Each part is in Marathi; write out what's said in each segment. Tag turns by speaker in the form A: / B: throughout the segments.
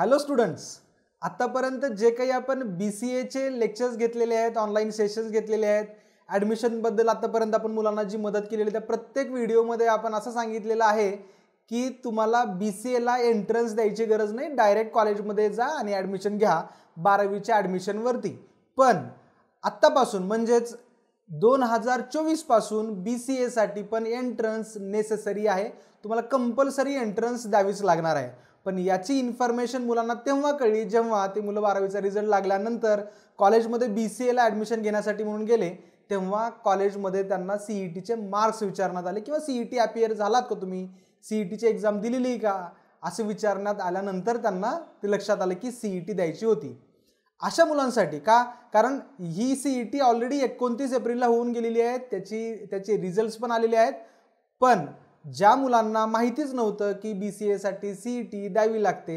A: हॅलो स्टुडंट्स आत्तापर्यंत जे काही आपण बी सी एचे लेक्चर्स घेतलेले आहेत ऑनलाईन सेशन्स घेतलेले आहेत ॲडमिशनबद्दल आत्तापर्यंत आपण मुलांना जी मदत केलेली त्या प्रत्येक व्हिडिओमध्ये आपण असं सांगितलेलं आहे की तुम्हाला बी सी एला एंट्रन्स द्यायची गरज नाही डायरेक्ट कॉलेजमध्ये जा आणि ॲडमिशन घ्या बारावीच्या ॲडमिशनवरती पण आत्तापासून म्हणजेच दोन हजार चोवीसपासून बी सी एसाठी पण एंट्रन्स नेसेसरी आहे तुम्हाला कंपल्सरी एंट्रन्स द्यावीच लागणार आहे पण याची इन्फॉर्मेशन मुलांना तेव्हा कळली जेव्हा ते मुलं बारावीचा रिझल्ट लागल्यानंतर कॉलेजमध्ये बी सी एला ॲडमिशन घेण्यासाठी म्हणून गेले तेव्हा कॉलेजमध्ये त्यांना सी टीचे मार्क्स विचारण्यात आले किंवा सी टी अपियर झालात का तुम्ही सी ई टीची एक्झाम दिलेली का असं विचारण्यात आल्यानंतर त्यांना ते लक्षात आलं की सी टी e द्यायची होती अशा मुलांसाठी का कारण ही सी टी ऑलरेडी एकोणतीस एप्रिलला होऊन गेलेली आहे त्याची त्याचे रिझल्ट्स पण आलेले आहेत पण ज्या मुलांना माहितीच नव्हतं की बी सी एसाठी ई टी e द्यावी लागते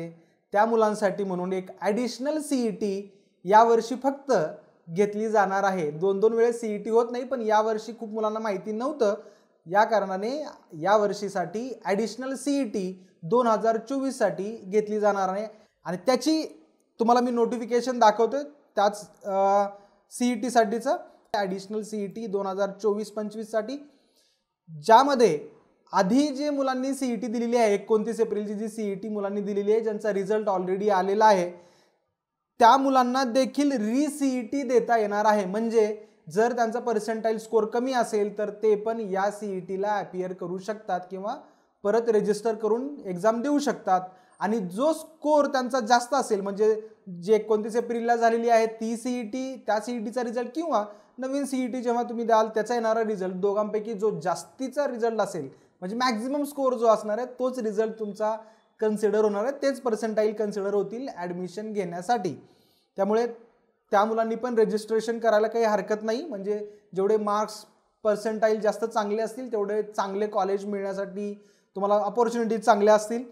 A: त्या मुलांसाठी म्हणून एक ॲडिशनल ई टी यावर्षी फक्त घेतली जाणार आहे दोन दोन वेळेस ई टी e होत नाही पण यावर्षी खूप मुलांना माहिती नव्हतं या कारणाने यावर्षीसाठी ॲडिशनल ई टी e दोन हजार चोवीससाठी घेतली जाणार आहे आणि त्याची तुम्हाला मी नोटिफिकेशन दाखवतो आहे त्याच ई टीसाठीचं ॲडिशनल ई टी दोन हजार चोवीस पंचवीससाठी ज्यामध्ये आधी जे मुलांनी ई टी e दिलेली आहे एकोणतीस एप्रिलची जी सीई टी e मुलांनी दिलेली आहे ज्यांचा रिझल्ट ऑलरेडी आलेला आहे त्या मुलांना देखील री सीई टी देता येणार आहे म्हणजे जर त्यांचा पर्सेंटाईल स्कोअर कमी असेल तर ते पण या सीई टीला अपियर करू शकतात किंवा परत रेजिस्टर करून एक्झाम देऊ शकतात आणि जो स्कोअर त्यांचा जास्त असेल म्हणजे जे एकोणतीस एप्रिलला झालेली आहे ती सीई टी e त्या सीई टीचा रिझल्ट किंवा नवीन सीई टी जेव्हा तुम्ही द्याल त्याचा येणारा रिझल्ट दोघांपैकी जो जास्तीचा रिझल्ट असेल म्हणजे मॅक्झिमम स्कोअर जो असणार आहे तोच रिझल्ट तुमचा कन्सिडर होणार आहे तेच पर्सेंटाईल कन्सिडर होतील ॲडमिशन घेण्यासाठी त्यामुळे त्या मुलांनी पण रजिस्ट्रेशन करायला काही हरकत नाही म्हणजे जेवढे मार्क्स पर्सेंटाईल जास्त चांगले असतील तेवढे चांगले कॉलेज मिळण्यासाठी तुम्हाला ऑपॉर्च्युनिटी चांगल्या असतील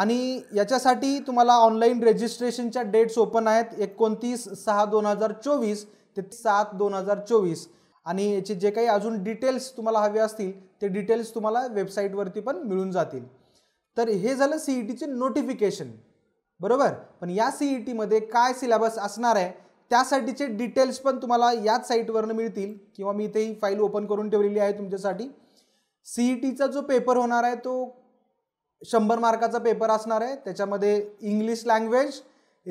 A: आणि याच्यासाठी तुम्हाला ऑनलाईन रजिस्ट्रेशनच्या डेट्स ओपन आहेत एकोणतीस सहा दोन हजार चोवीस ते सात दोन हजार चोवीस आणि याचे जे काही अजून डिटेल्स तुम्हाला हवे असतील ते डिटेल्स तुम्हाला वेबसाईटवरती पण मिळून जातील तर हे झालं सी ई टीचे नोटिफिकेशन बरोबर पण या सी ई e टीमध्ये काय सिलेबस असणार आहे त्यासाठीचे डिटेल्स पण तुम्हाला याच साईटवरनं मिळतील किंवा मी इथे ही फाईल ओपन करून ठेवलेली आहे तुमच्यासाठी सी ई e टीचा जो पेपर होणार आहे तो शंभर मार्काचा पेपर असणार आहे त्याच्यामध्ये इंग्लिश लँग्वेज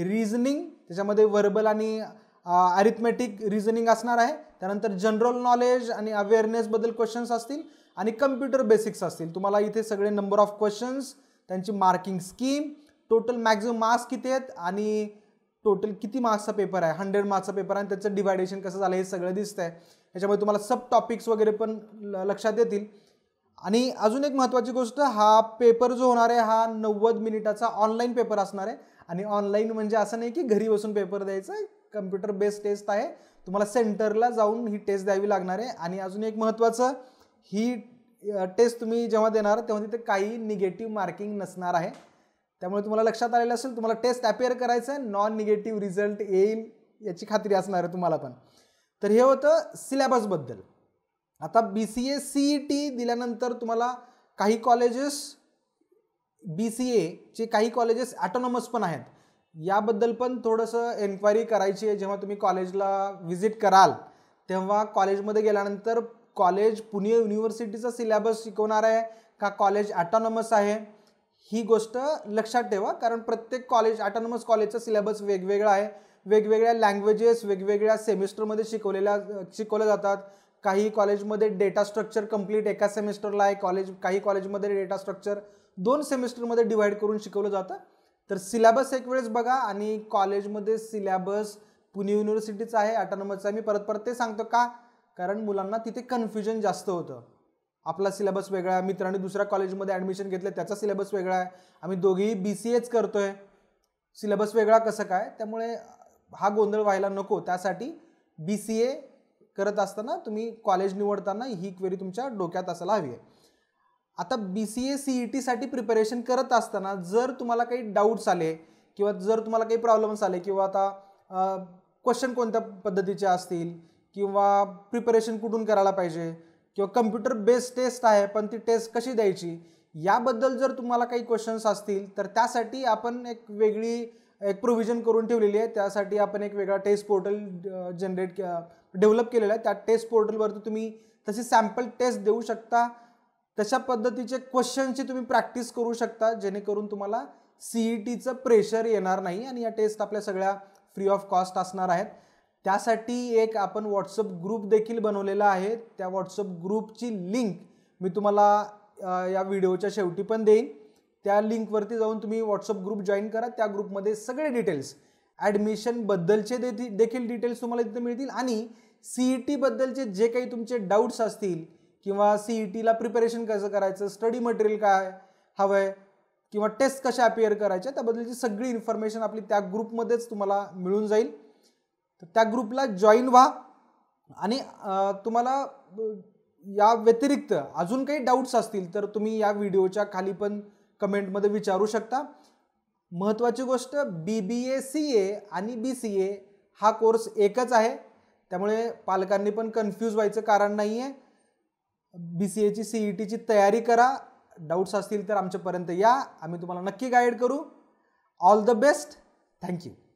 A: रिजनिंग त्याच्यामध्ये व्हर्बल आणि अरिथमेटिक रिझनिंग असणार आहे त्यानंतर जनरल नॉलेज आणि अवेअरनेसबद्दल क्वेश्चन्स असतील आणि कम्प्युटर बेसिक्स असतील तुम्हाला इथे सगळे नंबर ऑफ क्वेश्चन्स त्यांची marking scheme total maximum marks किती आहेत आणि टोटल किती मार्क्सचा पेपर आहे हंड्रेड मार्क्सचा पेपर आहे आणि त्याचं डिवायडेशन कसं झालं हे सगळं दिसतं आहे ह्याच्यामध्ये तुम्हाला सब टॉपिक्स वगैरे पण लक्षात येतील आणि अजून एक महत्त्वाची गोष्ट हा पेपर जो होणार आहे हा नव्वद मिनिटाचा ऑनलाईन पेपर असणार आहे आणि ऑनलाईन म्हणजे असं नाही की घरी बसून पेपर द्यायचा कम्प्युटर बेस्ड टेस्ट आहे तुम्हाला सेंटरला जाऊन ही टेस्ट द्यावी लागणार आहे आणि अजून एक महत्त्वाचं ही टेस्ट तुम्ही जेव्हा देणार तेव्हा तिथे काही निगेटिव्ह मार्किंग नसणार आहे त्यामुळे तुम्हाला लक्षात आलेलं असेल तुम्हाला टेस्ट अपेअर करायचं आहे नॉन निगेटिव्ह रिझल्ट येईल याची खात्री असणार आहे तुम्हाला पण तर हे होतं सिलेबसबद्दल आता B C A E T दिल्यानंतर तुम्हाला काही कॉलेजेस बी सी एचे काही कॉलेजेस ॲटोनॉमस पण आहेत याबद्दल पण थोडंसं एन्क्वायरी करायची आहे जेव्हा तुम्ही कॉलेजला व्हिजिट कराल तेव्हा कॉलेजमध्ये गेल्यानंतर कॉलेज पुणे युनिव्हर्सिटीचा सिलेबस शिकवणार आहे का कॉलेज ॲटॉनॉमस आहे ही गोष्ट लक्षात ठेवा कारण प्रत्येक कॉलेज ॲटॉनॉमस कॉलेजचा सिलेबस वेगवेगळा आहे वेगवेगळ्या लँग्वेजेस वेगवेगळ्या सेमिस्टरमध्ये शिकवलेल्या शिकवल्या जातात काही कॉलेजमध्ये डेटा स्ट्रक्चर कंप्लीट एका सेमिस्टरला आहे कॉलेज काही कॉलेजमध्ये डेटा स्ट्रक्चर दोन सेमिस्टरमध्ये डिवाईड करून शिकवलं जातं तर सिलॅबस एक वेळेस बघा आणि कॉलेजमध्ये सिलॅबस पुणे युनिव्हर्सिटीचा आहे आहे मी परत परत ते सांगतो का कारण मुलांना तिथे कन्फ्युजन जास्त होतं आपला सिलेबस वेगळा आहे मित्रांनी दुसऱ्या कॉलेजमध्ये ॲडमिशन घेतलं त्याचा सिलेबस वेगळा आहे आम्ही दोघेही बी सी एच करतो आहे सिलेबस वेगळा कसं काय त्यामुळे हा गोंधळ व्हायला नको त्यासाठी बी सी ए करत असताना तुम्ही कॉलेज निवडताना ही क्वेरी तुमच्या डोक्यात असायला हवी आहे आता B C A C E टीसाठी प्रिपरेशन करत असताना जर तुम्हाला काही डाऊट्स आले किंवा जर तुम्हाला काही प्रॉब्लेम्स आले किंवा आता क्वेश्चन कोणत्या पद्धतीचे असतील किंवा प्रिपरेशन कुठून करायला पाहिजे किंवा कम्प्युटर बेस्ड टेस्ट आहे पण ती टेस्ट कशी द्यायची याबद्दल जर तुम्हाला काही क्वेश्चन्स असतील तर त्यासाठी आपण एक वेगळी एक प्रोव्हिजन करून ठेवलेली आहे त्यासाठी आपण एक वेगळा टेस्ट पोर्टल जनरेट डेव्हलप केलेला आहे त्या टेस्ट पोर्टलवरती तुम्ही तशी सॅम्पल टेस्ट देऊ शकता तशा पद्धतीचे क्वेश्चनची तुम्ही प्रॅक्टिस करू शकता जेणेकरून तुम्हाला सीई टीचं प्रेशर येणार नाही आणि या टेस्ट आपल्या सगळ्या फ्री ऑफ कॉस्ट असणार आहेत त्यासाठी एक आपण व्हॉट्सअप ग्रुप देखील बनवलेला आहे त्या व्हॉट्सअप ग्रुपची लिंक मी तुम्हाला या व्हिडिओच्या शेवटी पण देईन त्या लिंकवरती जाऊन तुम्ही व्हॉट्सअप ग्रुप जॉईन करा त्या ग्रुपमध्ये सगळे डिटेल्स ॲडमिशनबद्दलचे देखील डिटेल्स तुम्हाला तिथे मिळतील आणि सीईटीबद्दलचे e टीबद्दलचे जे काही तुमचे डाऊट्स असतील किंवा ई टीला प्रिपरेशन कसं करायचं स्टडी मटेरियल काय हवं आहे किंवा टेस्ट कशा अपिअर करायच्या त्याबद्दलची सगळी इन्फॉर्मेशन आपली त्या ग्रुपमध्येच तुम्हाला मिळून जाईल तर त्या ग्रुपला जॉईन व्हा आणि तुम्हाला या व्यतिरिक्त अजून काही डाऊट्स असतील तर तुम्ही या व्हिडिओच्या खाली पण कमेंटमध्ये विचारू शकता महत्त्वाची गोष्ट बी बी ए सी ए आणि बी सी ए हा कोर्स एकच आहे त्यामुळे पालकांनी पण कन्फ्यूज व्हायचं कारण नाही आहे बी सी एची सी ई टीची तयारी करा डाऊट्स असतील तर आमच्यापर्यंत या आम्ही तुम्हाला नक्की गाईड करू ऑल द बेस्ट थँक्यू